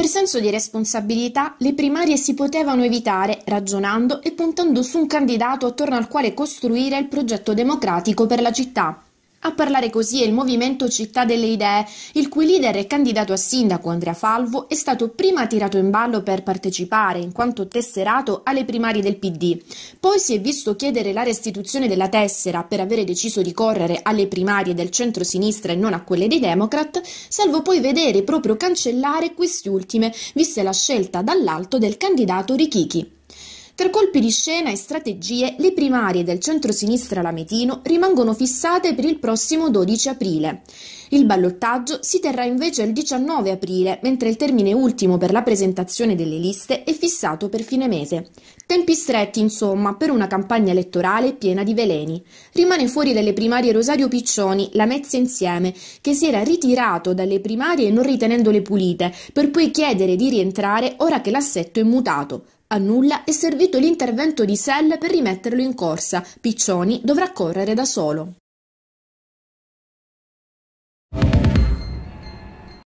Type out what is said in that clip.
Per senso di responsabilità le primarie si potevano evitare ragionando e puntando su un candidato attorno al quale costruire il progetto democratico per la città. A parlare così è il Movimento Città delle Idee, il cui leader e candidato a sindaco Andrea Falvo è stato prima tirato in ballo per partecipare, in quanto tesserato, alle primarie del PD. Poi si è visto chiedere la restituzione della tessera per avere deciso di correre alle primarie del centro-sinistra e non a quelle dei Democrat, salvo poi vedere proprio cancellare queste ultime, viste la scelta dall'alto del candidato Richichi. Per colpi di scena e strategie, le primarie del centro-sinistra lametino rimangono fissate per il prossimo 12 aprile. Il ballottaggio si terrà invece il 19 aprile, mentre il termine ultimo per la presentazione delle liste è fissato per fine mese. Tempi stretti, insomma, per una campagna elettorale piena di veleni. Rimane fuori dalle primarie Rosario Piccioni, la Mezza Insieme, che si era ritirato dalle primarie non ritenendole pulite, per poi chiedere di rientrare ora che l'assetto è mutato. A nulla è servito l'intervento di Sell per rimetterlo in corsa, Piccioni dovrà correre da solo.